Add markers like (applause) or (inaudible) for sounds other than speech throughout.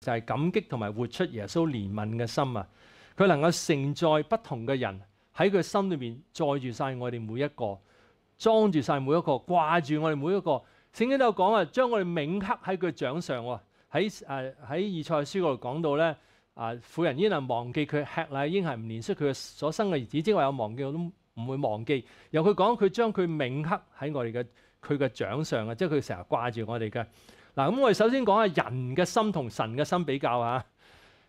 就系感激同埋活出耶稣怜悯嘅心啊！佢能够承载不同嘅人喺佢心里面载住晒我哋每一个，装住晒每一个，挂住我哋每一个。圣经都有讲啊，将我哋铭刻喺佢掌上喎。喺诶喺以赛书嗰度讲到咧啊，妇人因能忘记佢吃奶，婴孩唔念出佢所生嘅儿子，即因为有忘记，我都唔会忘记。由佢讲，佢将佢铭刻喺我哋嘅佢嘅掌上啊，即系佢成日挂住我哋嘅。嗱，咁我哋首先講下人嘅心同神嘅心比較吓。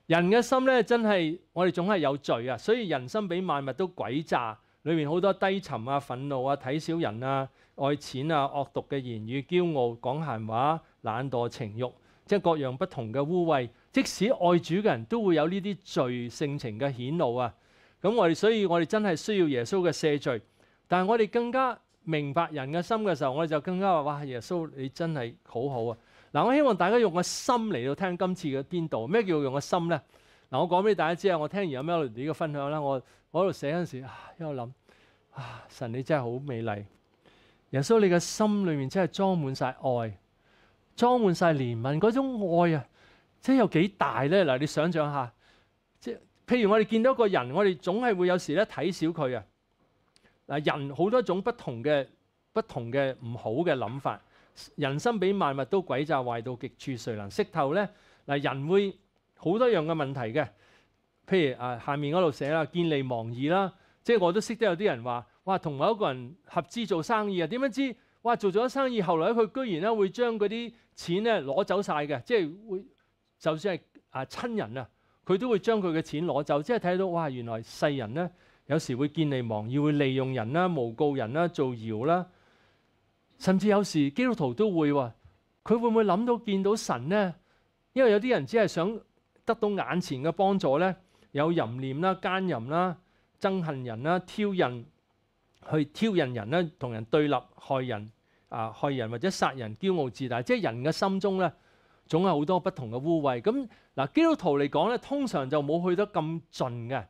人嘅心咧真係我哋總係有罪啊，所以人心比万物都鬼詐，裏面好多低沉啊、憤怒啊、睇小人啊、愛錢啊、惡毒嘅言語、驕傲、講閒話、懶惰、情慾，即係各樣不同嘅污秽。即使愛主嘅人都會有呢啲罪性情嘅顯露啊。咁我哋，所以我哋真係需要耶穌嘅赦罪。但係我哋更加明白人嘅心嘅時候，我哋就更加話：哇，耶穌你真係好好啊！嗱，我希望大家用個心嚟到聽今次嘅編導。咩叫用個心咧？嗱，我講俾大家知啊。我聽完阿 m i c h 呢個分享啦，我我喺度寫嗰陣時，喺度諗啊，神你真係好美麗。耶穌你嘅心裏面真係裝滿晒愛，裝滿晒憐憫嗰種愛啊，真係有幾大咧？嗱，你想象下，即係譬如我哋見到個人，我哋總係會有時咧睇小佢啊。嗱，人好多種不同嘅、不同嘅唔好嘅諗法。人生比萬物都詭詐壞到極處，誰能識透呢？嗱，人會好多樣嘅問題嘅，譬如啊，下面嗰度寫啦，見利忘義啦，即係我都識得有啲人話，哇，同某一個人合資做生意啊，點樣知？哇，做咗生意後來佢居然咧會將嗰啲錢咧攞走晒嘅，即係會，就算係啊親人啊，佢都會將佢嘅錢攞走，即係睇到哇，原來世人咧有時會見利忘義，會利用人啦、無告人啦、造謠啦。甚至有時基督徒都會喎，佢會唔會諗到見到神呢？因為有啲人只係想得到眼前嘅幫助呢，有淫念啦、奸淫啦、憎恨人啦、挑衅去挑衅人啦，同人對立、害人啊、害人或者殺人、驕傲自大，即係人嘅心中呢，總有好多不同嘅污秽。咁嗱，基督徒嚟講呢，通常就冇去得咁盡嘅，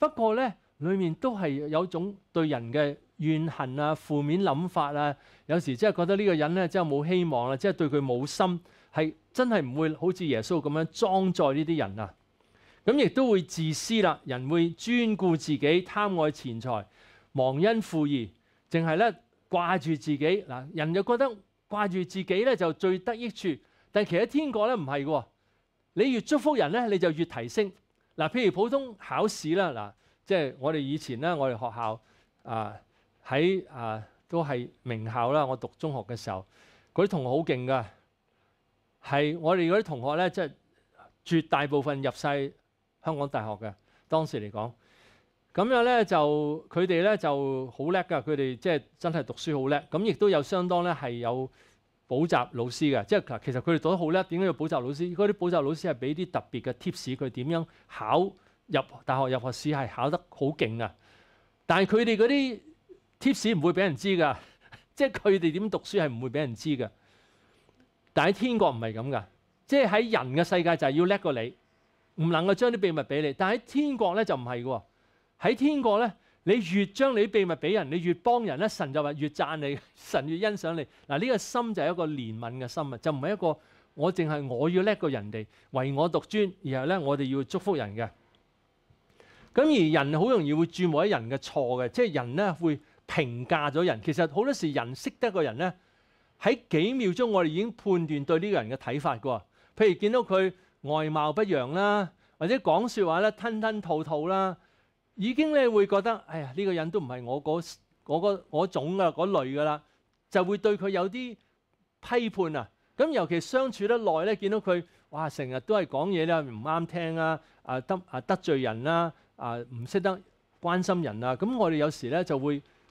不過呢，里面都係有種對人嘅。怨恨啊、負面諗法啊，有時真係覺得呢個人咧真係冇希望啦，即係對佢冇心，係真係唔會好似耶穌咁樣裝載呢啲人啊。咁亦都會自私啦，人會專顧自己、貪愛錢財、忘恩負義，淨係咧掛住自己嗱，人就覺得掛住自己咧就最得益處。但其實天國咧唔係喎。你越祝福人咧你就越提升嗱。譬如普通考試啦嗱，即係我哋以前咧，我哋學校啊。喺啊，都係名校啦。我讀中學嘅時候，嗰啲同學好勁噶，係我哋嗰啲同學咧，即係絕大部分入曬香港大學嘅。當時嚟講，咁樣咧就佢哋咧就好叻噶，佢哋即係真係讀書好叻。咁亦都有相當咧係有補習老師嘅，即係其實佢哋讀得好叻。點解要補習老師？嗰啲補習老師係俾啲特別嘅 tips 佢點樣考入大學入學試，係考得好勁啊！但係佢哋嗰啲。tips 唔会俾人知噶，(laughs) 即系佢哋点读书系唔会俾人知噶。但喺天国唔系咁噶，即系喺人嘅世界就系要叻过你，唔能够将啲秘密俾你。但喺天国咧就唔系噶，喺天国咧你越将你啲秘密俾人，你越帮人咧，神就话越赞你，(laughs) 神越欣赏你。嗱呢个心就系一个怜悯嘅心啊，就唔系一个我净系我要叻过人哋，唯我独尊，然后咧我哋要祝福人嘅。咁而人好容易会转一人嘅错嘅，即系人咧会。評價咗人，其實好多時人識得個人咧，喺幾秒鐘我哋已經判斷對呢個人嘅睇法嘅喎。譬如見到佢外貌不揚啦，或者講説話咧吞吞吐吐啦，已經咧會覺得哎呀呢個人都唔係我嗰我嗰種嘅嗰類嘅啦，就會對佢有啲批判啊。咁尤其相處得耐咧，見到佢哇成日都係講嘢咧唔啱聽啊啊得啊得罪人啦啊唔識得關心人啊，咁我哋有時咧就會。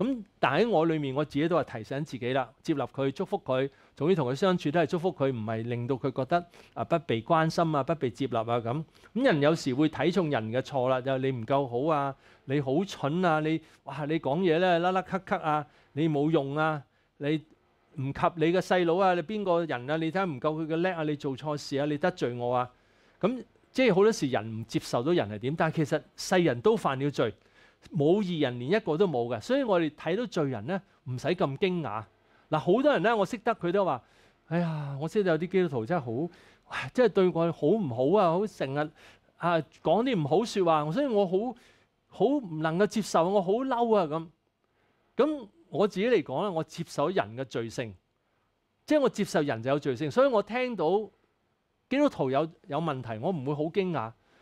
咁但喺我裏面，我自己都系提醒自己啦，接納佢，祝福佢，總之同佢相處都係祝福佢，唔係令到佢覺得啊不被關心啊，不被接納啊咁。咁人有時會睇重人嘅錯啦，就你唔夠好啊，你好蠢啊，你哇你講嘢咧拉拉咳咳啊，你冇用啊，你唔及你嘅細佬啊，你邊個人啊，你睇下唔夠佢嘅叻啊，你做錯事啊，你得罪我啊。咁即係好多時人唔接受到人係點，但系其實世人都犯了罪。冇二人，連一個都冇嘅，所以我哋睇到罪人咧，唔使咁驚訝。嗱，好多人咧，我識得佢都話：哎呀，我識得有啲基督徒真係好，即係對我好唔好啊？好成日啊講啲唔好説話，所以我好好唔能夠接受，我好嬲啊咁。咁我自己嚟講咧，我接受人嘅罪性，即係我接受人就有罪性，所以我聽到基督徒有有問題，我唔會好驚訝。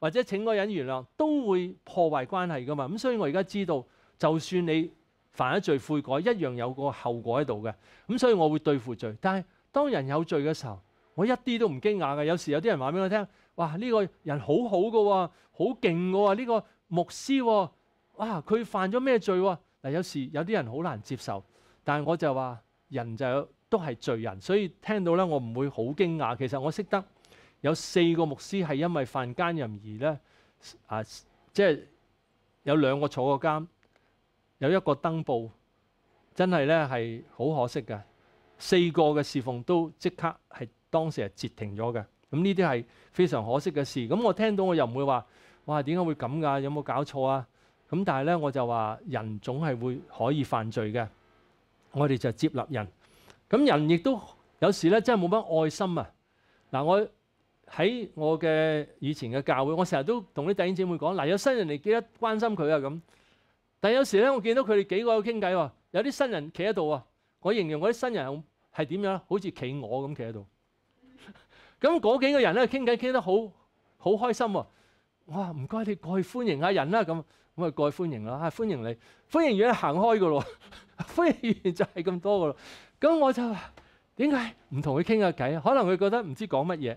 或者請個人原諒，都會破壞關係噶嘛。咁所以我而家知道，就算你犯咗罪悔改，一樣有個後果喺度嘅。咁所以我會對付罪。但係當人有罪嘅時候，我一啲都唔驚訝嘅。有時有啲人話俾我聽，哇呢個人好好噶，好勁喎，呢個牧師。哇佢犯咗咩罪？嗱有時有啲人好難接受，但係我就話人就都係罪人，所以聽到咧我唔會好驚訝。其實我識得。有四个牧师系因为犯奸淫而咧啊，即系有两个坐过监，有一个登报，真系咧系好可惜嘅。四个嘅侍奉都即刻系当时系截停咗嘅。咁呢啲系非常可惜嘅事。咁我听到我又唔会话哇，点解会咁噶？有冇搞错啊？咁但系咧，我就话人总系会可以犯罪嘅。我哋就接纳人，咁人亦都有时咧真系冇乜爱心啊。嗱我。喺我嘅以前嘅教會，我成日都同啲弟兄姐妹講嗱，有新人嚟，記得關心佢啊咁。但有時咧，我見到佢哋幾個傾偈喎，有啲新人企喺度啊。我形容嗰啲新人係點樣，好似企我咁企喺度。咁嗰幾個人咧傾偈傾得好好開心喎。我話唔該，你過去歡迎下人啦咁咁啊，過去歡迎啦啊，歡迎你，歡迎完行開噶咯，(laughs) 歡迎完就係咁多噶咯。咁我就點解唔同佢傾下偈啊？可能佢覺得唔知講乜嘢。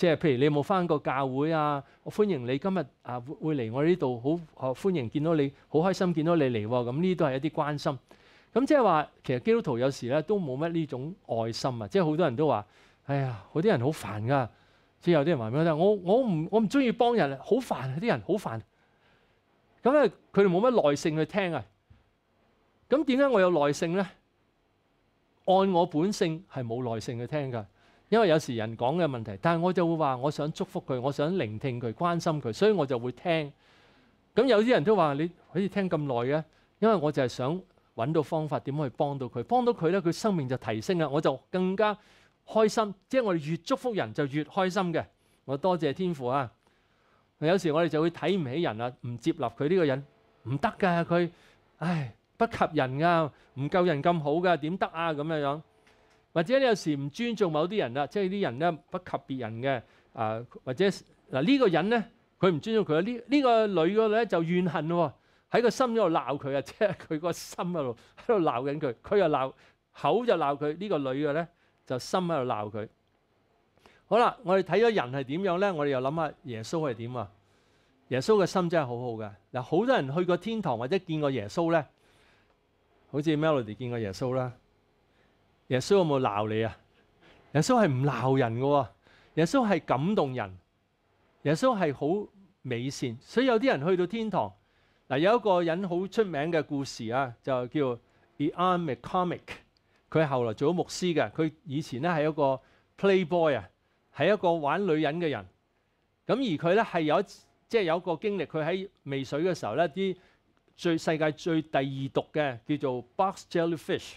即係譬如你有冇翻過教會啊？我歡迎你今日啊會嚟我呢度，好啊歡迎見到你，好開心見到你嚟喎。咁呢都係一啲關心。咁即係話其實基督徒有時咧都冇乜呢種愛心啊！即係好多人都話：哎呀，嗰啲人好煩㗎。即係有啲人話俾我聽：我我唔我唔中意幫人，好煩啊！啲人好煩。咁咧佢哋冇乜耐性去聽啊。咁點解我有耐性咧？按我本性係冇耐性去聽㗎。因為有時人講嘅問題，但係我就會話，我想祝福佢，我想聆聽佢，關心佢，所以我就會聽。咁有啲人都話，你可以聽咁耐嘅，因為我就係想揾到方法點去幫到佢，幫到佢咧，佢生命就提升啦，我就更加開心。即係我哋越祝福人就越開心嘅。我多謝天父啊！有時我哋就會睇唔起人啊，唔接納佢呢個人唔得㗎，佢唉不及人㗎，唔夠人咁好㗎，點得啊咁樣樣。或者你有時唔尊重某啲人啦，即係啲人咧不及別人嘅啊，或者嗱呢個人咧佢唔尊重佢，呢呢個女嘅咧就怨恨喎，喺個心度鬧佢啊，即係 (laughs) 佢個心喺度喺度鬧緊佢，佢又鬧口就鬧佢，呢個女嘅咧就心喺度鬧佢。好啦，我哋睇咗人係點樣咧，我哋又諗下耶穌係點啊？耶穌嘅心真係好好嘅嗱，好多人去過天堂或者見過耶穌咧，好似 Melody 見過耶穌啦。耶穌有冇鬧你啊？耶穌係唔鬧人噶，耶穌係感動人，耶穌係好美善。所以有啲人去到天堂嗱，有一個人好出名嘅故事啊，就叫 Ian McComick。佢後來做咗牧師嘅，佢以前咧係一個 Playboy 啊，係一個玩女人嘅人。咁而佢咧係有即係有一個經歷，佢喺未水嘅時候咧，啲最世界最第二毒嘅叫做 Box Jellyfish。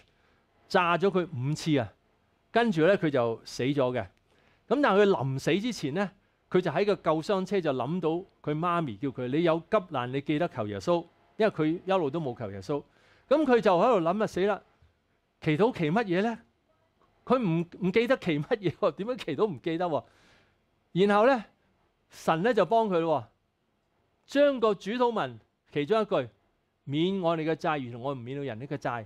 炸咗佢五次啊，跟住咧佢就死咗嘅。咁但系佢临死之前咧，佢就喺个救傷車就諗到佢媽咪叫佢：你有急難，你記得求耶穌，因為佢一路都冇求耶穌。咁佢就喺度諗啊，死啦！祈禱祈乜嘢咧？佢唔唔記得祈乜嘢喎？(laughs) 點樣祈祷唔記得喎？然後咧，神咧就幫佢咯，將個主禱文其中一句：免我哋嘅債，如同我唔免到人呢个債。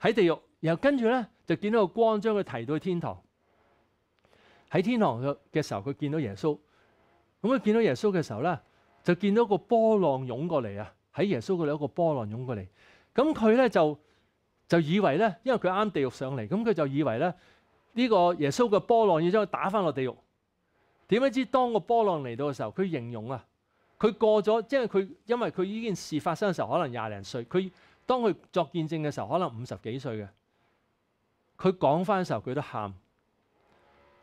喺地獄，然後跟住咧就見到個光將佢提到去天堂。喺天堂嘅嘅時候，佢見到耶穌。咁佢見到耶穌嘅時候咧，就見到個波浪湧過嚟啊！喺耶穌嗰度有個波浪湧過嚟。咁佢咧就就以為咧，因為佢啱地獄上嚟，咁佢就以為咧呢個耶穌嘅波浪要將佢打翻落地獄。點不知當個波浪嚟到嘅時候，佢形容啊！佢過咗，即係佢因為佢呢件事發生嘅時候，可能廿零歲，佢。当佢作見證嘅時候，可能五十幾歲嘅，佢講翻嘅時候，佢都喊。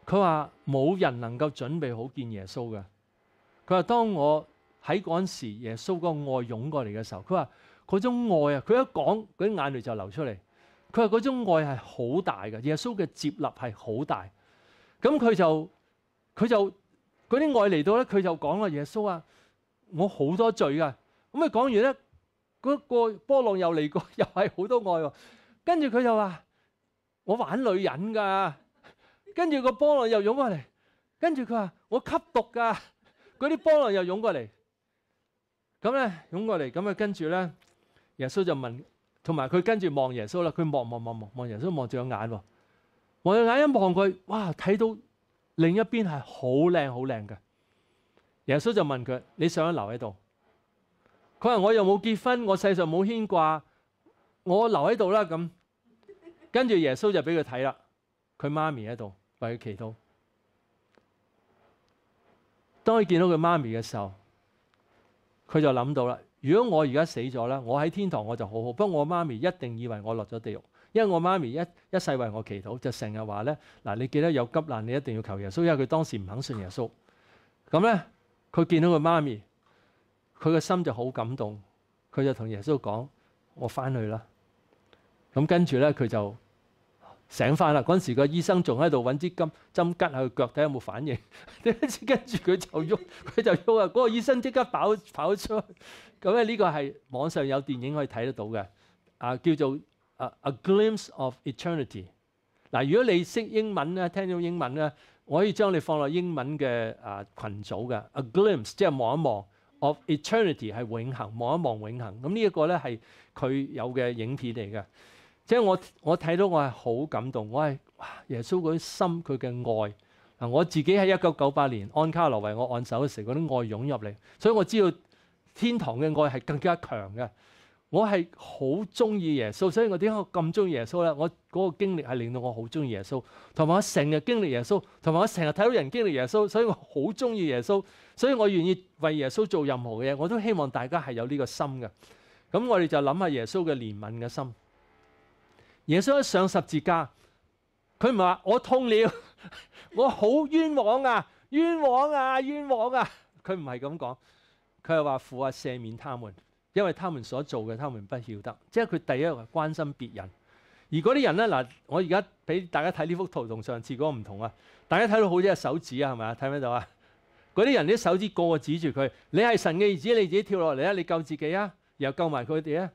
佢話冇人能夠準備好見耶穌嘅。佢話：當我喺嗰陣時，耶穌個愛湧過嚟嘅時候，佢話嗰種愛啊，佢一講嗰啲眼淚就流出嚟。佢話嗰種愛係好大嘅，耶穌嘅接納係好大。咁佢就佢就嗰啲愛嚟到咧，佢就講啦：耶穌啊，我好多罪噶。咁佢講完咧。嗰個波浪又嚟過，(laughs) 又係好多愛喎。跟住佢就話：我玩女人㗎。跟住個波浪又湧過嚟。跟住佢話：我吸毒㗎。嗰啲波浪又湧過嚟。咁咧湧過嚟，咁啊跟住咧，耶穌就問，同埋佢跟住望耶穌啦。佢望望望望望耶穌，望住個眼喎。望住眼一望佢，哇！睇到另一邊係好靚好靚嘅。耶穌就問佢：你想想留喺度？佢話：我又冇結婚，我世上冇牽掛，我留喺度啦咁。跟住耶穌就俾佢睇啦，佢媽咪喺度為佢祈禱。當佢見到佢媽咪嘅時候，佢就諗到啦。如果我而家死咗咧，我喺天堂我就好好，不過我媽咪一定以為我落咗地獄，因為我媽咪一一世為我祈禱，就成日話咧：嗱，你記得有急難，你一定要求耶穌。因為佢當時唔肯信耶穌。咁咧，佢見到佢媽咪。佢個心就好感動，佢就同耶穌講：我翻去啦。咁跟住咧，佢就醒翻啦。嗰时時個醫生仲喺度揾支针針吉下佢腳睇有冇反應。(laughs) 跟住佢就喐，(laughs) 佢就喐啊！嗰個醫生即刻跑跑出去。咁咧呢個係網上有電影可以睇得到嘅，啊叫做《啊 A Glimpse of Eternity》。嗱，如果你識英文咧，聽到英文咧，我可以將你放落英文嘅啊群組嘅《A Glimpse》，即係望一望。of eternity 係永恆，望一望永恆。咁呢一個咧係佢有嘅影片嚟嘅，即係我我睇到我係好感動，我係哇！耶穌嗰啲心佢嘅愛嗱，我自己喺一九九八年安卡羅為我按手嘅時嗰啲愛湧入嚟，所以我知道天堂嘅愛係更加強嘅。我係好中意耶穌，所以我點解我咁中意耶穌咧？我嗰個經歷係令到我好中意耶穌，同埋我成日經歷耶穌，同埋我成日睇到人經歷耶穌，所以我好中意耶穌。所以我願意為耶穌做任何嘢，我都希望大家係有呢個心嘅。咁我哋就諗下耶穌嘅憐悯嘅心。耶穌一上十字架，佢唔系話我痛了，(laughs) 我好冤枉啊，冤枉啊，冤枉啊。佢唔係咁講，佢係話父啊，赦免他们，因為他们所做嘅，他们不曉得。即係佢第一關心別人。而嗰啲人咧，嗱，我而家俾大家睇呢幅圖，同上次嗰個唔同啊。大家睇到好隻手指啊，係咪啊？睇睇到啊？嗰啲人啲手指個個指住佢，你係神嘅兒子，你自己跳落嚟啊！你救自己啊，又救埋佢哋啊！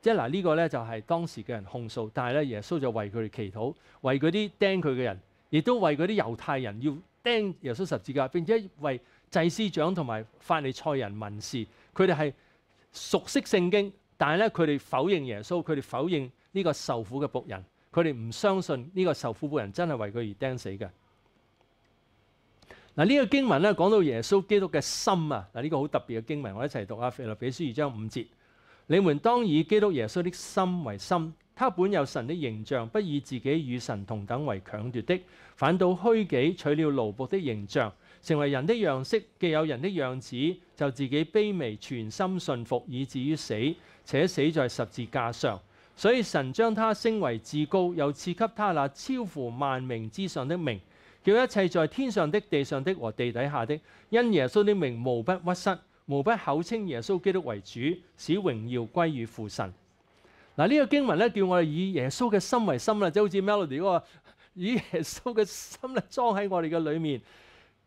即係嗱，呢個咧就係當時嘅人控訴，但係咧耶穌就為佢哋祈禱，為嗰啲釘佢嘅人，亦都為嗰啲猶太人要釘耶穌十字架，並且為祭司長同埋法利賽人問事。佢哋係熟悉聖經，但係咧佢哋否認耶穌，佢哋否認呢個受苦嘅仆人，佢哋唔相信呢個受苦仆人真係為佢而釘死嘅。嗱呢個經文咧講到耶穌基督嘅心啊，嗱呢個好特別嘅經文，我一齊讀啊。腓立比書二章五節：你們當以基督耶穌的心為心，他本有神的形象，不以自己與神同等為強奪的，反倒虛己，取了奴仆的形象，成為人的樣式，既有人的樣子，就自己卑微，全心信服，以至於死，且死在十字架上。所以神將他升為至高，又賜給他那超乎萬名之上的名。叫一切在天上的、地上的和地底下的，因耶稣的名，无不屈膝，无不口称耶稣基督为主，使荣耀归于父神。嗱，呢个经文咧，叫我哋以耶稣嘅心为心啦，即系好似 Melody 嗰个，以耶稣嘅心咧装喺我哋嘅里面。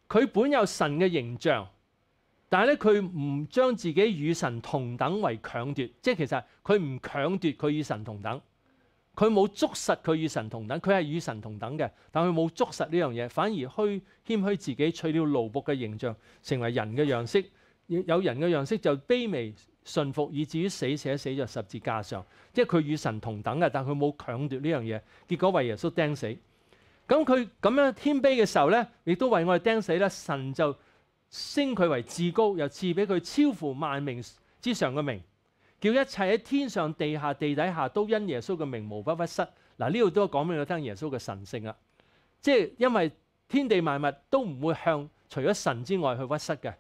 佢本有神嘅形象，但系咧佢唔将自己与神同等为强夺，即系其实佢唔强夺，佢与神同等。佢冇捉實佢與神同等，佢係與神同等嘅，但佢冇捉實呢樣嘢，反而虛謙虛自己，取了奴僕嘅形象，成為人嘅樣式。有有人嘅樣式就卑微順服，以至于死，死死在十字架上。即係佢與神同等嘅，但佢冇強奪呢樣嘢，結果為耶穌釘死。咁佢咁樣謙卑嘅時候咧，亦都為我哋釘死咧。神就升佢為至高，又賜俾佢超乎萬名之上嘅名。叫一切喺天上、地下、地底下都因耶穌嘅名無不屈膝。嗱，呢度都講俾我聽耶穌嘅神性啊，即係因為天地萬物都唔會向除咗神之外去屈膝嘅，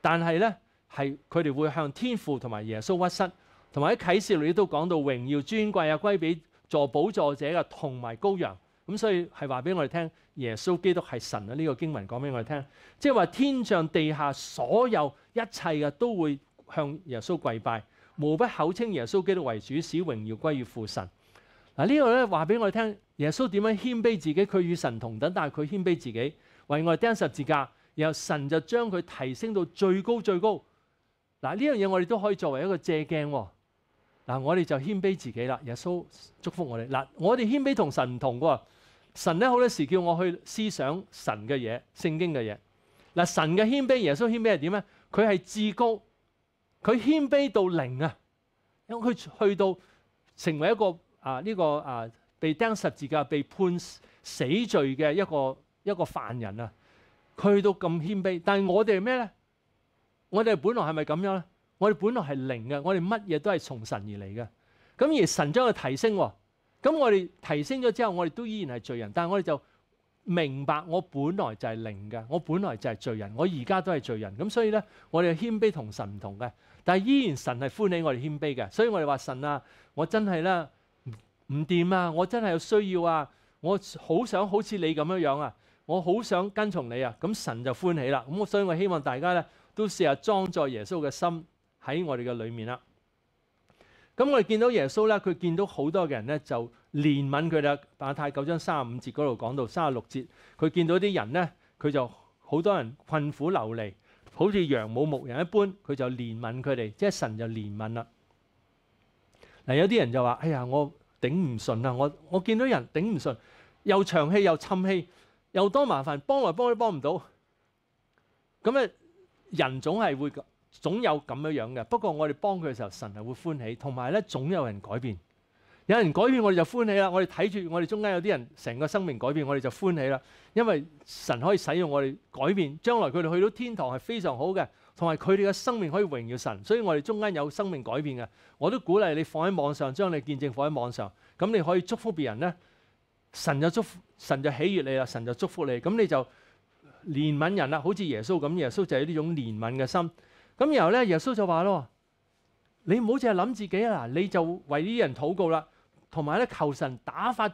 但係咧係佢哋會向天父同埋耶穌屈膝，同埋喺啟示裏都講到榮耀尊貴啊歸俾助幫助者嘅同埋羔羊。咁所以係話俾我哋聽，耶穌基督係神啊！呢個經文講俾我哋聽，即係話天上地下所有一切嘅都會向耶穌跪拜。无不口称耶稣基督为主，使荣耀归于父神。嗱呢个咧话俾我听，耶稣点样谦卑自己？佢与神同等，但系佢谦卑自己，为我哋钉十字架，然后神就将佢提升到最高最高。嗱呢样嘢我哋都可以作为一个借镜。嗱我哋就谦卑自己啦。耶稣祝福我哋。嗱我哋谦卑同神唔同噶。神咧好多时叫我去思想神嘅嘢、圣经嘅嘢。嗱神嘅谦卑，耶稣谦卑系点咧？佢系至高。佢謙卑到零啊！因佢去到成為一個啊呢個啊被釘十字架、被判死罪嘅一個一个犯人啊，佢去到咁謙卑。但係我哋係咩咧？我哋本來係咪咁樣咧？我哋本來係零嘅，我哋乜嘢都係從神而嚟嘅。咁而神將佢提升，咁我哋提升咗之後，我哋都依然係罪人。但係我哋就明白，我本來就係零嘅，我本來就係罪人，我而家都係罪人。咁所以咧，我哋謙卑同神唔同嘅。但系依然神系欢喜我哋谦卑嘅，所以我哋话神啊，我真系啦唔掂啊，我真系有需要啊，我好想好似你咁样样啊，我好想跟从你啊，咁神就欢喜啦。咁所以我希望大家咧都試下装载耶稣嘅心喺我哋嘅里面啦。咁我哋见到耶稣咧，佢见到好多嘅人咧就怜悯佢啦。但太九章三十五节嗰度讲到三十六节，佢见到啲人咧，佢就好多人困苦流离。好似羊冇牧人一般，佢就怜悯佢哋，即系神就怜悯啦。嗱，有啲人就话：，哎呀，我顶唔顺啊！我我见到人顶唔顺，又长气又氹气，又多麻烦，帮来帮去帮唔到。咁啊，人总系会总有咁样样嘅。不过我哋帮佢嘅时候，神系会欢喜，同埋咧，总有人改变。有人改變我哋就歡喜啦！我哋睇住我哋中間有啲人成個生命改變，我哋就歡喜啦。因為神可以使用我哋改變，將來佢哋去到天堂係非常好嘅，同埋佢哋嘅生命可以榮耀神。所以我哋中間有生命改變嘅，我都鼓勵你放喺網上，將你見證放喺網上，咁你可以祝福別人咧。神就祝福，神就喜悅你啦，神就祝福你，咁你就怜悯人啦。好似耶穌咁，耶穌就系呢種怜悯嘅心。咁然後咧，耶穌就話咯：，你唔好淨係諗自己啦，你就為啲人祷告啦。同埋咧，求神打發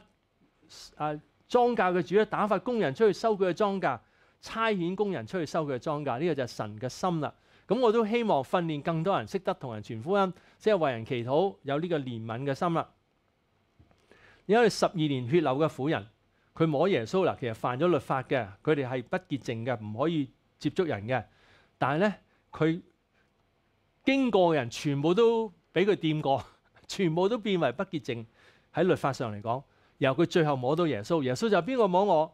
啊庄稼嘅主咧，打發工人出去收佢嘅庄稼，差遣工人出去收佢嘅庄稼。呢個就係神嘅心啦。咁我都希望訓練更多人識得同人傳福音，即係為人祈禱，有呢個憐憫嘅心啦。因為十二年血流嘅妇人，佢摸耶穌啦，其實犯咗律法嘅，佢哋係不潔淨嘅，唔可以接觸人嘅。但系咧，佢經過人全部都俾佢掂過，全部都變為不潔淨。喺律法上嚟講，然后佢最後摸到耶穌，耶穌就邊個摸我？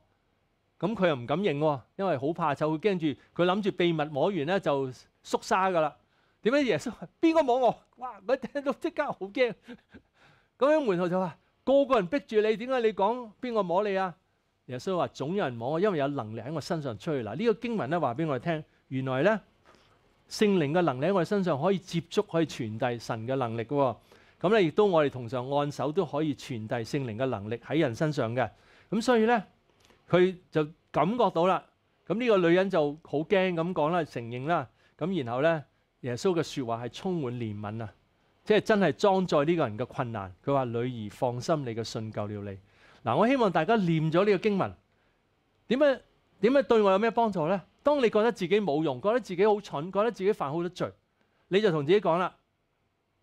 咁佢又唔敢認喎，因為好怕丑，佢驚住佢諗住秘密摸完咧就縮沙噶啦。點解耶穌？邊個摸我？哇！佢聽到即刻好驚。咁样門徒就話個個人逼住你，點解你講邊個摸你啊？耶穌話總有人摸我，因為有能力喺我身上出去。嗱。呢個經文咧話俾我哋聽，原來咧聖靈嘅能力喺我哋身上可以接觸，可以傳遞神嘅能力嘅喎。咁咧，亦都我哋同常按手都可以传递圣靈嘅能力喺人身上嘅。咁所以咧，佢就感覺到啦。咁呢個女人就好驚咁講啦，承認啦。咁然後咧，耶穌嘅说話係充滿怜悯啊，即係真係裝載呢個人嘅困難。佢話：女兒放心，你嘅信救了你。嗱，我希望大家念咗呢個經文，點样点样對我有咩幫助咧？當你覺得自己冇用，覺得自己好蠢，覺得自己犯好多罪，你就同自己講啦。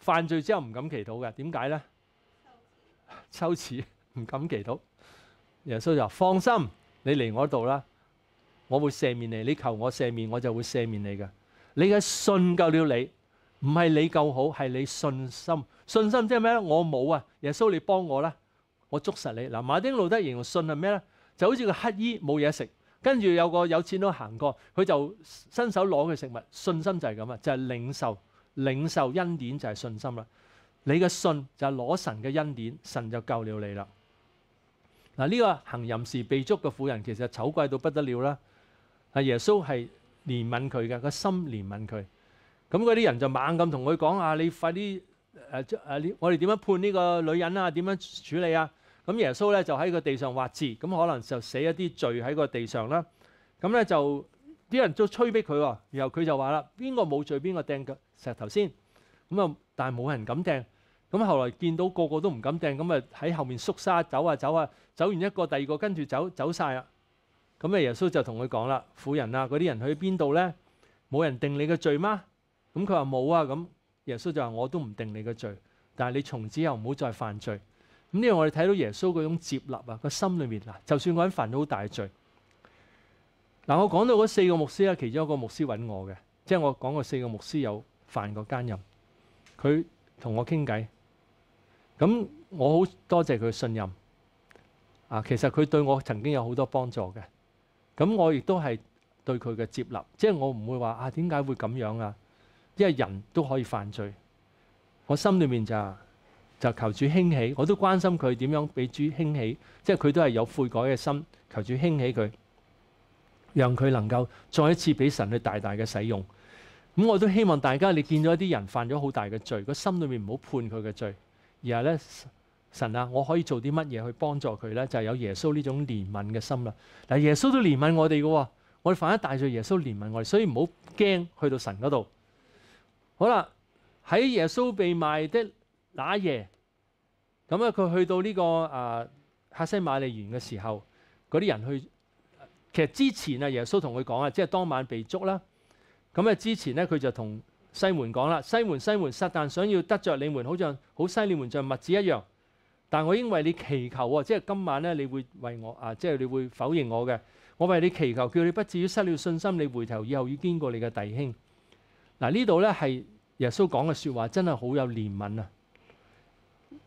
犯罪之後唔敢祈禱嘅，點解呢？羞恥唔敢祈禱。耶穌就話：放心，你嚟我度啦，我會赦免你。你求我赦免，我就會赦免你嘅。你嘅信救了你，唔係你夠好，係你信心。信心即係咩咧？我冇啊，耶穌你幫我啦，我捉實你嗱。馬丁路德形容信係咩咧？就好似個乞衣冇嘢食，跟住有個有錢佬行過，佢就伸手攞佢食物。信心就係咁啊，就係領受。領受恩典就係信心啦，你嘅信就係攞神嘅恩典，神就救了你啦。嗱呢個行淫时被捉嘅婦人其實醜怪到不得了啦，阿耶穌係怜悯佢嘅，個心怜悯佢。咁嗰啲人就猛咁同佢講啊，你快啲诶、誒，我哋點樣判呢個女人啊，點樣處理啊？咁耶穌咧就喺個地上畫字，咁可能就寫一啲罪喺個地上啦。咁咧就。啲人都催逼佢喎，然後佢就話啦：邊個冇罪，邊個掟石頭先？咁啊，但係冇人敢掟。咁後來見到個個都唔敢掟，咁啊喺後面縮沙走啊走啊，走完一個第二個跟住走，走晒啦。咁啊，耶穌就同佢講啦：婦人啊，嗰啲人去邊度呢？冇人定你嘅罪嗎？咁佢話冇啊。咁耶穌就話：我都唔定你嘅罪，但係你從此又唔好再犯罪。咁呢個我哋睇到耶穌嗰種接納啊，個心裏面嗱，就算我喺犯咗好大罪。嗱，我講到嗰四個牧師啦，其中一個牧師揾我嘅，即係我講個四個牧師有犯過奸淫，佢同我傾偈，咁我好多謝佢信任啊！其實佢對我曾經有好多幫助嘅，咁我亦都係對佢嘅接納，即係我唔會話啊點解會咁樣啊？因為人都可以犯罪，我心裏面就就求主興起，我都關心佢點樣俾主興起，即係佢都係有悔改嘅心，求主興起佢。让佢能够再一次俾神去大大嘅使用，咁我都希望大家你见咗一啲人犯咗好大嘅罪，个心里面唔好判佢嘅罪，而系咧神啊，我可以做啲乜嘢去帮助佢咧？就系有耶稣呢种怜悯嘅心啦。嗱，耶稣都怜悯我哋嘅，我哋犯咗大罪，耶稣怜悯我哋，所以唔好惊去到神嗰度。好啦，喺耶稣被卖的那夜，咁啊，佢去到呢个啊哈西马利园嘅时候，嗰啲人去。其实之前啊，耶稣同佢讲啊，即系当晚被捉啦。咁啊，之前咧，佢就同西门讲啦：西门，西门，撒但想要得着你們，好像好犀利门像物子一样。但我应为你祈求啊，即系今晚咧，你会为我啊，即系你会否认我嘅。我为你祈求，叫你不至于失了信心，你回头以后要经过你嘅弟兄。嗱，呢度咧系耶稣讲嘅说话，真系好有怜悯啊。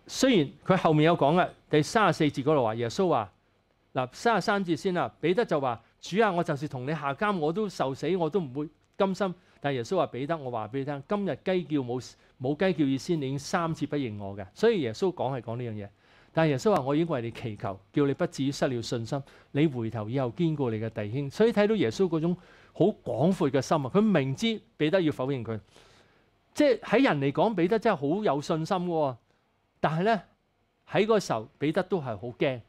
虽然佢后面有讲嘅第三十四节嗰度话，耶稣话。嗱，三十三節先啦。彼得就話：主啊，我就是同你下監，我都受死，我都唔會甘心。但耶穌話：彼得，我話俾你聽，今日雞叫冇冇雞叫意思，你已經三次不認我嘅。所以耶穌講係講呢樣嘢。但耶穌話：我已經為你祈求，叫你不至於失了信心。你回頭以後堅固你嘅弟兄。所以睇到耶穌嗰種好廣闊嘅心啊，佢明知彼得要否認佢，即係喺人嚟講，彼得真係好有信心喎。但係咧喺嗰時候，彼得都係好驚。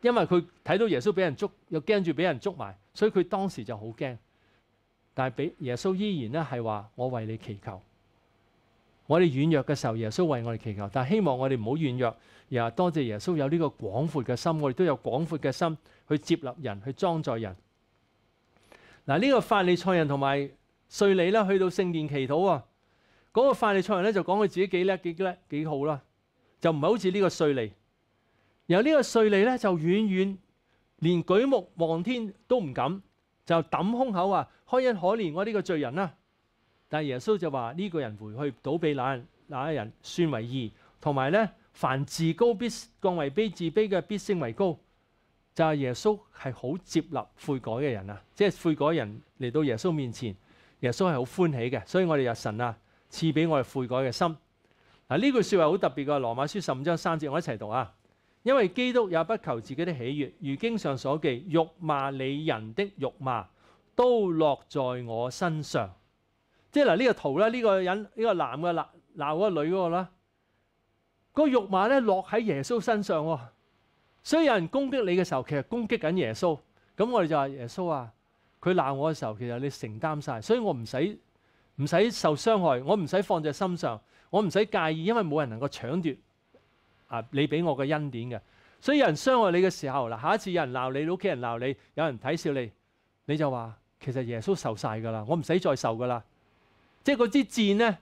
因为佢睇到耶稣俾人捉，又惊住俾人捉埋，所以佢当时就好惊。但系俾耶稣依然咧系话：我为你祈求。我哋软弱嘅时候，耶稣为我哋祈求。但系希望我哋唔好软弱。又多谢耶稣有呢个广阔嘅心，我哋都有广阔嘅心去接纳人，去装载人。嗱，呢个法利赛人同埋税利咧，去到圣殿祈祷啊。嗰个法利赛人咧就讲佢自己几叻几叻几好啦，就唔系好似呢个税利。然后呢个税利咧就远远连举目望天都唔敢，就揼胸口啊，开恩可怜我呢个罪人啦。但系耶稣就话呢个人回去倒比那懒人算为义，同埋咧凡自高必降为卑，自卑嘅必升为高。就系耶稣系好接纳悔改嘅人啊，即系悔改人嚟到耶稣面前，耶稣系好欢喜嘅。所以我哋日神啊赐俾我哋悔改嘅心啊呢句说话好特别噶，《罗马书》十五章三节，我一齐读啊。因为基督也不求自己的喜悦，如经上所记：，辱骂你人的辱骂都落在我身上。即系嗱，呢个图咧，呢个人呢个男嘅闹闹嗰个女嗰个啦，个辱骂咧落喺耶稣身上。所以有人攻击你嘅时候，其实攻击紧耶稣。咁我哋就话耶稣啊，佢闹我嘅时候，其实你承担晒，所以我唔使唔使受伤害，我唔使放在心上，我唔使介意，因为冇人能够抢夺。啊！你俾我嘅恩典嘅，所以有人傷害你嘅時候，嗱，下一次有人鬧你，屋企人鬧你，有人睇笑你，你就話：其實耶穌受晒噶啦，我唔使再受噶啦。即係嗰支箭咧，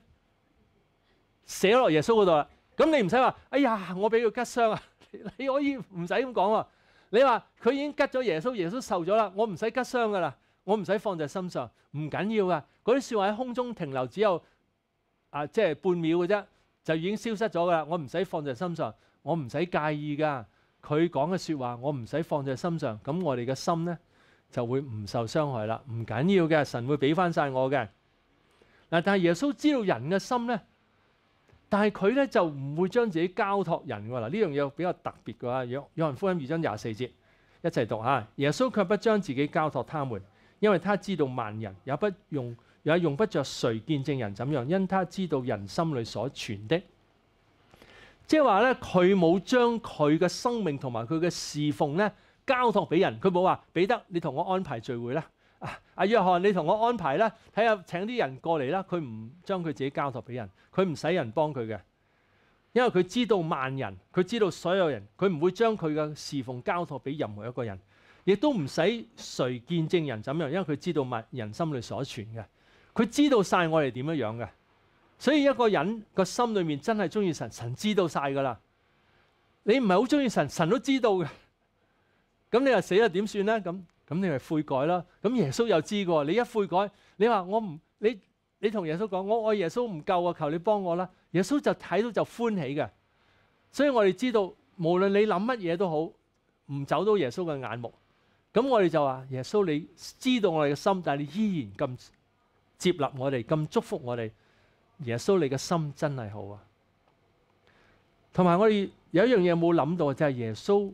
射落耶穌嗰度啦。咁你唔使話：哎呀，我俾佢吉傷啊！(laughs) 你可以唔使咁講喎。你話佢已經吉咗耶穌，耶穌受咗啦，我唔使吉傷噶啦，我唔使放在心上，唔緊要噶。嗰啲笑話喺空中停留只有啊，即系半秒嘅啫。就已經消失咗㗎啦！我唔使放在心上，我唔使介意㗎。佢講嘅説話，我唔使放在心上。咁我哋嘅心呢，就會唔受傷害啦。唔緊要嘅，神會俾翻曬我嘅嗱。但係耶穌知道人嘅心呢，但係佢呢就唔會將自己交託人喎。啦。呢樣嘢比較特別㗎啊！約約翰福音二章廿四節一齊讀下。耶穌卻不將自己交託他們，因為他知道萬人也不用。也用不着誰見證人怎樣，因他知道人心裏所存的。即係話咧，佢冇將佢嘅生命同埋佢嘅侍奉咧交托俾人，佢冇話彼得你同我安排聚會啦，阿約翰你同我安排啦，睇下請啲人過嚟啦。佢唔將佢自己交托俾人，佢唔使人幫佢嘅，因為佢知道萬人，佢知道所有人，佢唔會將佢嘅侍奉交托俾任何一個人，亦都唔使誰見證人怎樣，因為佢知道萬人心裏所存嘅。佢知道晒我哋點樣樣嘅，所以一個人個心裏面真係中意神，神知道晒噶啦。你唔係好中意神，神都知道嘅。咁你又死啦，點算咧？咁咁你咪悔改啦。咁耶穌又知噶，你一悔改，你話我唔你你同耶穌講，我愛耶穌唔夠啊，求你幫我啦。耶穌就睇到就歡喜嘅，所以我哋知道，無論你諗乜嘢都好，唔走到耶穌嘅眼目。咁我哋就話耶穌，你知道我哋嘅心，但系你依然咁。接纳我哋咁祝福我哋，耶稣你嘅心真系好啊！同埋我哋有一样嘢冇谂到就系耶稣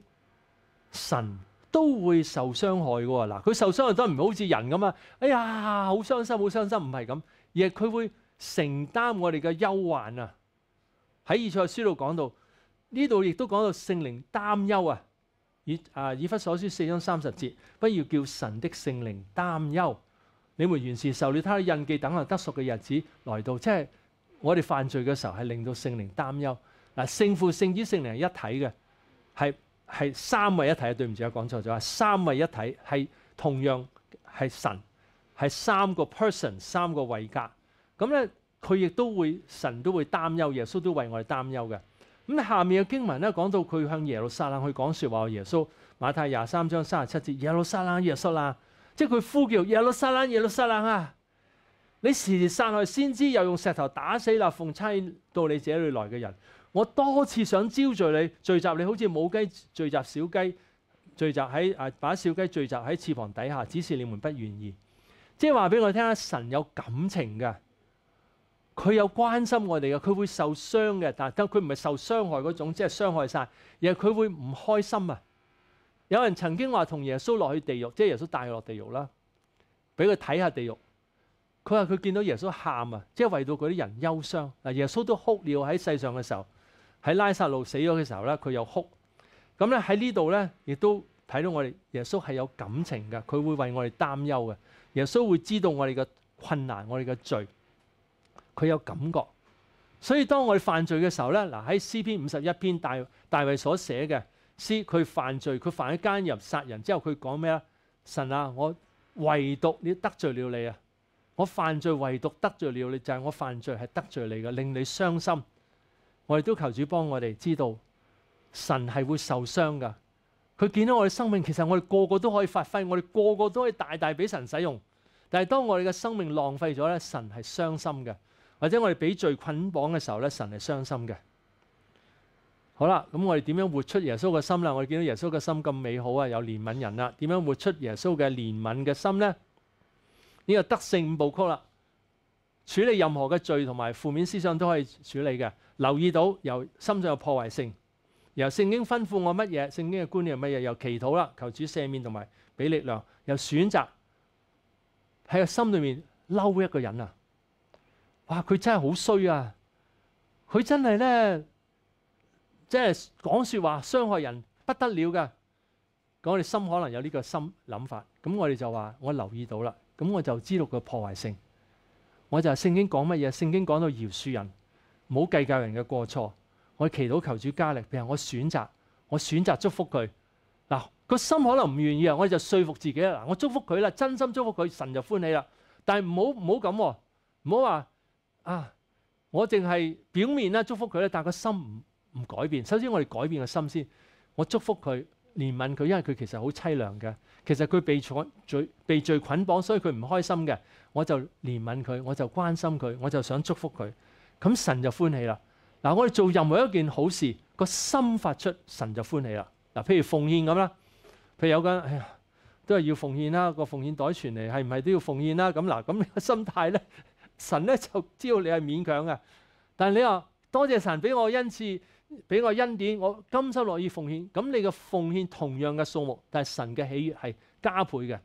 神都会受伤害嘅喎嗱，佢受伤害都唔好似人咁啊！哎呀，好伤心，好伤心，唔系咁，而佢会承担我哋嘅忧患啊！喺以赛书度讲到呢度，亦都讲到圣灵担忧啊！以啊以弗所书四章三十节，不要叫神的圣灵担忧。你们原是受了他的印记，等候得赎嘅日子来到。即系我哋犯罪嘅时候，系令到圣灵担忧。嗱，圣父、圣子、圣灵系一体嘅，系系三位一体。对唔住，讲错咗，三位一体系同样系神，系三个 person，三个位格。咁咧，佢亦都会神都会担忧，耶稣都为我哋担忧嘅。咁下面嘅经文咧，讲到佢向耶路撒冷去讲说话，耶稣马太廿三章三十七节，耶路撒冷，耶稣啦。即系佢呼叫耶路撒冷，耶路撒冷啊！你时时杀害，先知又用石头打死啦，奉差到你这里来嘅人。我多次想招聚你，聚集你好似母鸡聚集小鸡，聚集喺啊，把小鸡聚集喺翅膀底下，只是你们不愿意。即系话俾我听啊！神有感情噶，佢有关心我哋嘅，佢会受伤嘅，但系佢唔系受伤害嗰种，即系伤害晒，而系佢会唔开心啊！有人曾經話同耶穌落去地獄，即係耶穌帶落地獄啦，俾佢睇下地獄。佢話佢見到耶穌喊啊，即係為到嗰啲人憂傷。嗱，耶穌都哭了喺世上嘅時候，喺拉撒路死咗嘅時候咧，佢又哭。咁咧喺呢度咧，亦都睇到我哋耶穌係有感情嘅，佢會為我哋擔憂嘅。耶穌會知道我哋嘅困難，我哋嘅罪，佢有感覺。所以當我哋犯罪嘅時候咧，嗱喺詩篇五十一篇大大衛所寫嘅。知佢犯罪，佢犯咗奸淫杀人之后，佢讲咩啊？神啊，我唯独你得罪了你啊！我犯罪唯独得罪了你，就系我犯罪系得罪你嘅，令你伤心。我哋都求主帮我哋知道，神系会受伤噶。佢见到我哋生命，其实我哋个个都可以发挥，我哋个个都可以大大俾神使用。但系当我哋嘅生命浪费咗咧，神系伤心嘅；或者我哋俾罪捆绑嘅时候咧，神系伤心嘅。好啦，咁我哋点样活出耶稣嘅心啦？我哋见到耶稣嘅心咁美好啊，有怜悯人啦。点样活出耶稣嘅怜悯嘅心咧？呢个得性五部曲啦，处理任何嘅罪同埋负面思想都可以处理嘅。留意到由心上有破坏性，由圣经吩咐我乜嘢，圣经嘅观念乜嘢，由祈祷啦，求主赦免同埋俾力量，由选择喺个心里面嬲一个人啊！哇，佢真系好衰啊！佢真系咧。即係講说話傷害人不得了嘅，咁我哋心可能有呢個心諗法，咁我哋就話我留意到啦，咁我就知道个破壞性。我就聖經講乜嘢？聖經講到饶恕人，唔好計較人嘅過錯。我祈禱求主加力，譬如我選擇，我选择祝福佢嗱個心可能唔願意啊，我哋就說服自己啦，我祝福佢啦，真心祝福佢，神就歡喜啦。但係唔好唔好咁，唔好話啊，我淨係表面啦祝福佢咧，但係個心唔。唔改變，首先我哋改變個心先。我祝福佢，憐憫佢，因為佢其實好淒涼嘅。其實佢被錯罪被罪捆綁，所以佢唔開心嘅。我就憐憫佢，我就關心佢，我就想祝福佢。咁神就歡喜啦。嗱，我哋做任何一件好事，個心發出，神就歡喜啦。嗱，譬如奉獻咁啦，譬如有間哎呀，都係要奉獻啦。個奉獻袋傳嚟係唔係都要奉獻啦？咁嗱，咁個心態咧，(laughs) 神咧就知道你係勉強嘅。但你話多謝神俾我恩賜。俾我恩典，我甘心乐意奉献。咁你嘅奉献同样嘅数目，但系神嘅喜悦系加倍嘅。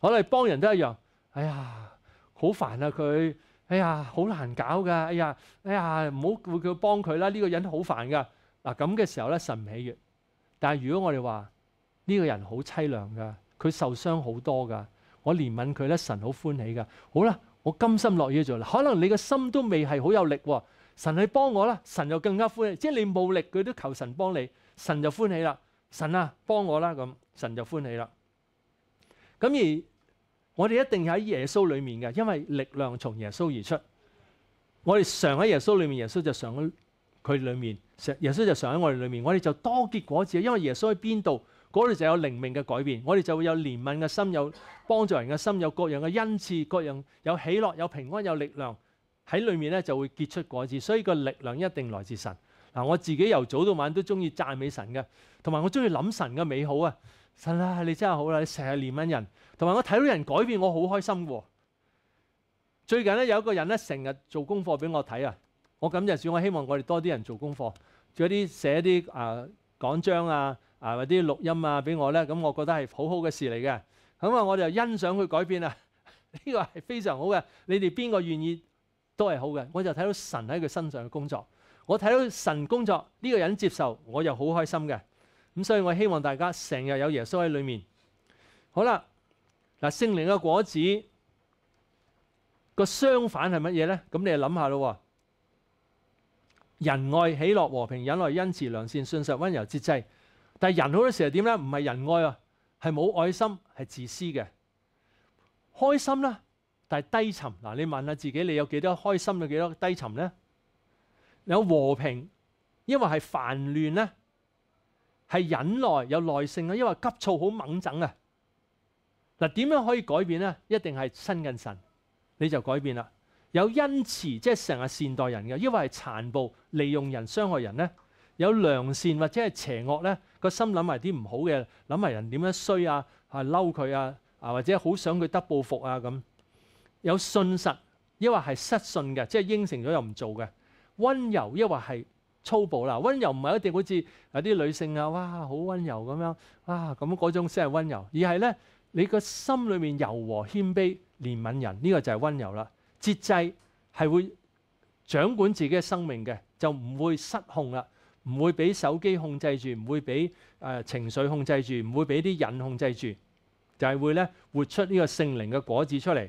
我哋帮人都一样。哎呀，好烦啊佢。哎呀，好难搞噶。哎呀，哎呀，唔好叫佢帮佢啦。呢个人好烦噶。嗱咁嘅时候咧，神唔喜悦。但系如果我哋话呢个人好凄凉噶，佢受伤好多噶，我怜悯佢咧，神好欢喜噶。好啦，我甘心乐意做啦。可能你嘅心都未系好有力喎。神你帮我啦，神就更加欢喜。即系你冇力，佢都求神帮你，神就欢喜啦。神啊，帮我啦咁，神就欢喜啦。咁而我哋一定喺耶稣里面嘅，因为力量从耶稣而出。我哋常喺耶稣里面，耶稣就常喺佢里面。耶稣就常喺我哋里面，我哋就多结果子。因为耶稣喺边度，嗰度就有灵命嘅改变，我哋就会有怜悯嘅心，有帮助人嘅心，有各样嘅恩赐，各样有喜乐，有平安，有力量。喺里面咧就會結出果子，所以個力量一定來自神嗱。我自己由早到晚都中意讚美神嘅，同埋我中意諗神嘅美好啊！神啊，你真係好啦，你成日念憐人，同埋我睇到人改變，我好開心喎。最近咧有個人咧成日做功課俾我睇啊，我今就算我希望我哋多啲人做功課，做啲寫啲啊講章啊啊或者錄音啊俾我咧，咁我覺得係好好嘅事嚟嘅。咁啊，我哋又欣賞佢改變啊，(laughs) 呢個係非常好嘅。你哋邊個願意？都系好嘅，我就睇到神喺佢身上嘅工作，我睇到神工作呢个人接受，我又好开心嘅。咁所以我希望大家成日有耶稣喺里面。好啦，嗱，剩另嘅果子个相反系乜嘢咧？咁你就谂下咯。人爱喜乐和平忍耐恩慈良善信实温柔节制，但系人好多时候点咧？唔系人爱啊，系冇爱心，系自私嘅，开心啦。但系低沉嗱，你问下自己，你有几多开心？有几多低沉咧？有和平，因为系烦乱咧，系忍耐有耐性啊，因为急躁好猛整啊嗱，点样可以改变咧？一定系亲近神，你就改变啦。有恩慈，即系成日善待人嘅，因为系残暴利用人伤害人咧。有良善或者系邪恶咧，个心谂埋啲唔好嘅，谂埋人点样衰啊，啊嬲佢啊，啊或者好想佢得报复啊咁。有信实，抑或係失信嘅，即係應承咗又唔做嘅；温柔，抑或係粗暴啦。温柔唔係一定好似有啲女性啊，哇，好温柔咁樣啊，咁嗰種先係温柔，而係咧你個心裏面柔和、謙卑、怜悯人呢個就係温柔啦。節制係會掌管自己嘅生命嘅，就唔會失控啦，唔會俾手機控制住，唔會俾誒情緒控制住，唔會俾啲人控制住，就係會咧活出呢個聖靈嘅果子出嚟。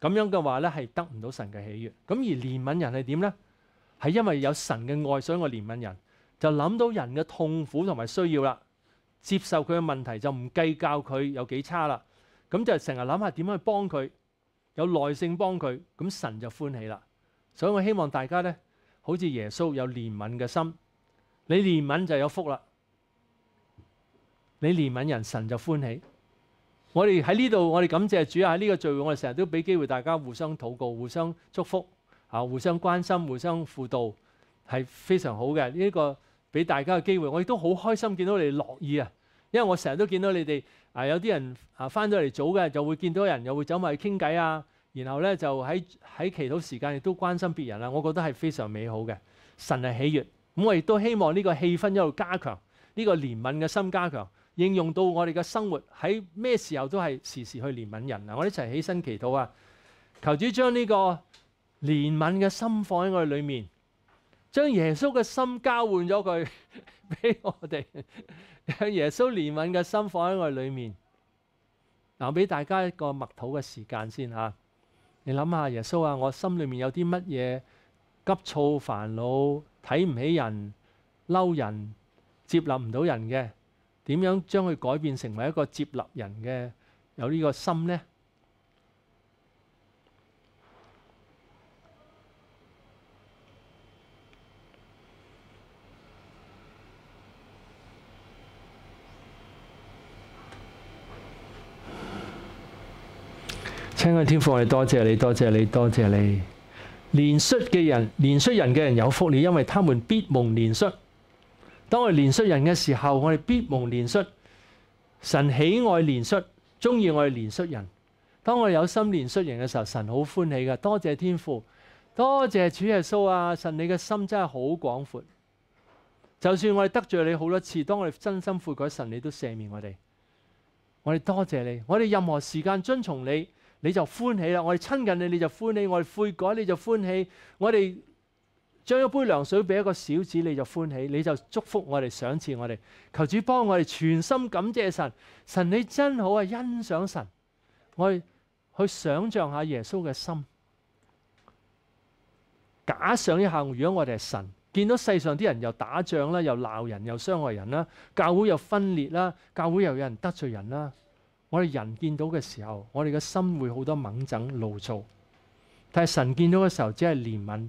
咁樣嘅話咧，係得唔到神嘅喜悦。咁而憐憫人係點咧？係因為有神嘅愛，所以我憐憫人，就諗到人嘅痛苦同埋需要啦，接受佢嘅問題，就唔計較佢有幾差啦。咁就成日諗下點樣去幫佢，有耐性幫佢。咁神就歡喜啦。所以我希望大家咧，好似耶穌有憐憫嘅心，你憐憫就有福啦。你憐憫人，神就歡喜。我哋喺呢度，我哋感謝主啊！呢個聚會我哋成日都俾機會大家互相禱告、互相祝福、啊互相關心、互相輔導，係非常好嘅呢一個俾大家嘅機會。我亦都好開心見到你哋樂意啊！因為我成日都見到你哋啊，有啲人啊翻咗嚟早嘅，就會見到人又會走埋去傾偈啊。然後咧就喺喺祈禱時間亦都關心別人啦。我覺得係非常美好嘅，神係喜悦。咁我亦都希望呢個氣氛一路加強，呢個憐憫嘅心加強。应用到我哋嘅生活，喺咩时候都系时时去怜悯人啊！我哋一齐起身祈祷啊！求主将呢个怜悯嘅心放喺我哋里面，将耶稣嘅心交换咗佢 (laughs) 俾我哋，让耶稣怜悯嘅心放喺我哋里面。嗱，俾大家一个默祷嘅时间先吓，你谂下耶稣啊，我心里面有啲乜嘢急躁、烦恼、睇唔起人、嬲人、接纳唔到人嘅。點樣將佢改變成為一個接納人嘅有呢個心呢？聽我天父，我哋多謝你，多謝你，多謝你！年説嘅人，年説人嘅人有福了，因為他們必蒙年説。当我哋怜恤人嘅时候，我哋必蒙怜恤。神喜爱怜恤，中意我哋怜恤人。当我哋有心怜恤人嘅时候，神好欢喜噶。多谢天父，多谢主耶稣啊！神你嘅心真系好广阔。就算我哋得罪你好多次，当我哋真心悔改，神你都赦免我哋。我哋多谢你，我哋任何时间遵从你，你就欢喜啦。我哋亲近你，你就欢喜；我哋悔改，你就欢喜。我哋。将一杯凉水俾一个小子，你就欢喜，你就祝福我哋，赏赐我哋。求主帮我哋全心感谢神。神你真好啊！欣赏神，我去去想象下耶稣嘅心，假想一下，如果我哋系神，见到世上啲人又打仗啦，又闹人又伤害人啦，教会又分裂啦，教会又有人得罪人啦，我哋人见到嘅时候，我哋嘅心会好多猛整怒躁，但系神见到嘅时候，只系怜悯。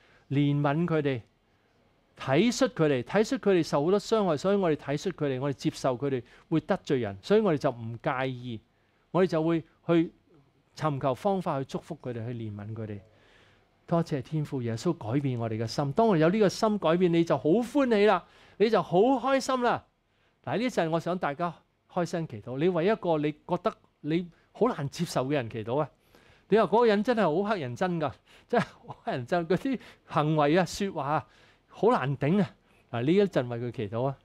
怜悯佢哋，睇恤佢哋，睇恤佢哋受好多伤害，所以我哋睇恤佢哋，我哋接受佢哋会得罪人，所以我哋就唔介意，我哋就会去寻求方法去祝福佢哋，去怜悯佢哋。多谢天父耶稣改变我哋嘅心，当我有呢个心改变，你就好欢喜啦，你就好开心啦。嗱呢阵我想大家开声祈祷，你为一个你觉得你好难接受嘅人祈祷啊！你話嗰個人真係好黑人憎噶，(laughs) 真係黑人憎嗰啲行為啊、説話啊，好難頂啊！嗱，呢一陣為佢祈禱啊！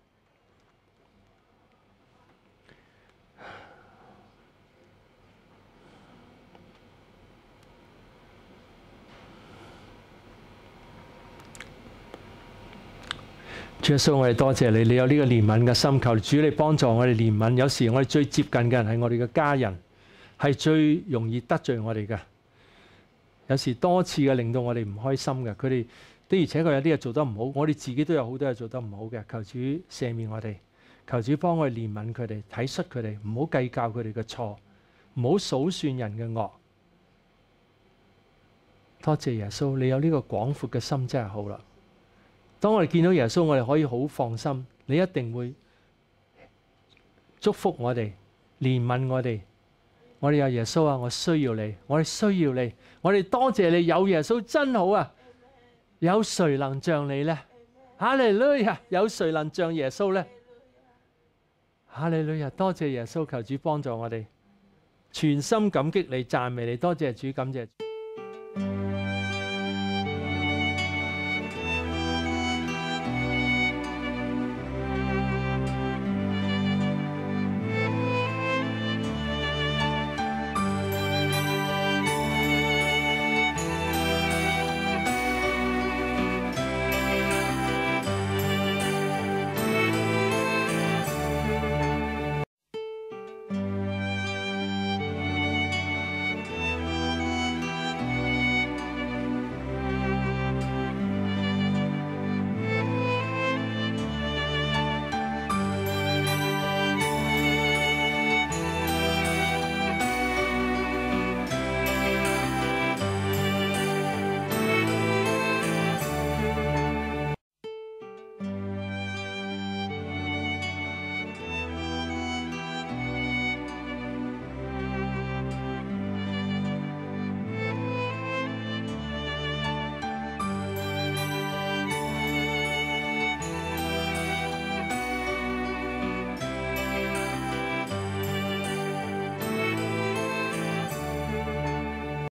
主耶穌，我哋多謝你，你有呢個怜悯嘅心，求主你幫助我哋怜悯。有時我哋最接近嘅人係我哋嘅家人。系最容易得罪我哋嘅，有時多次嘅令到我哋唔開心嘅。佢哋的而且確有啲嘢做得唔好，我哋自己都有好多嘢做得唔好嘅。求主赦免我哋，求主幫我哋憐憫佢哋，體恤佢哋，唔好計較佢哋嘅錯，唔好數算人嘅惡。多謝耶穌，你有呢個廣闊嘅心真係好啦。當我哋見到耶穌，我哋可以好放心，你一定會祝福我哋，憐憫我哋。我哋有耶稣啊！我需要你，我哋需要你，我哋多谢你。有耶稣真好啊！有谁能像你呢？哈利路亚！有谁能像耶稣呢？哈利路亚！多谢耶稣，求主帮助我哋，全心感激你，赞美你，多谢主，感谢。